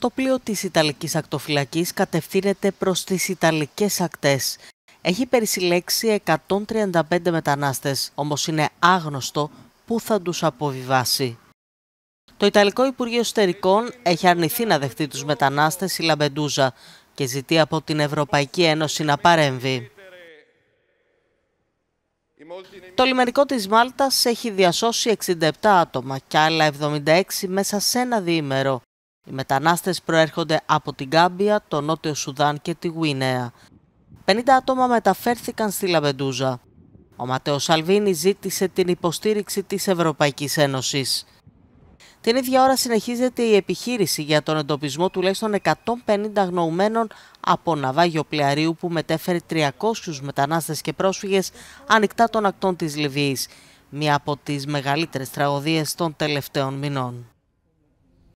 Το πλοίο της Ιταλικής ακτοφυλακής κατευθύνεται προς τις Ιταλικές ακτές. Έχει περισυλλέξει 135 μετανάστες, όμως είναι άγνωστο πού θα τους αποβιβάσει. Το Ιταλικό Υπουργείο Στερικών έχει αρνηθεί να δεχτεί τους μετανάστες η Λαμπεντούζα και ζητεί από την Ευρωπαϊκή Ένωση να παρέμβει. Το λιμενικό της Μάλτας έχει διασώσει 67 άτομα και άλλα 76 μέσα σε ένα διήμερο. Οι μετανάστες προέρχονται από την Γκάμπια, το Νότιο Σουδάν και τη Γουινέα. 50 άτομα μεταφέρθηκαν στη Λαμπεντούζα. Ο Ματέος Σαλβίνη ζήτησε την υποστήριξη της Ευρωπαϊκής Ένωσης. Την ίδια ώρα συνεχίζεται η επιχείρηση για τον εντοπισμό τουλάχιστον 150 γνωμένων από ναυάγιο πλεαρίου που μετέφερε 300 μετανάστες και πρόσφυγες ανοιχτά των ακτών της Λιβύης. Μία από τις μεγαλύτερες τραγωδίες των τελευταίων μηνών.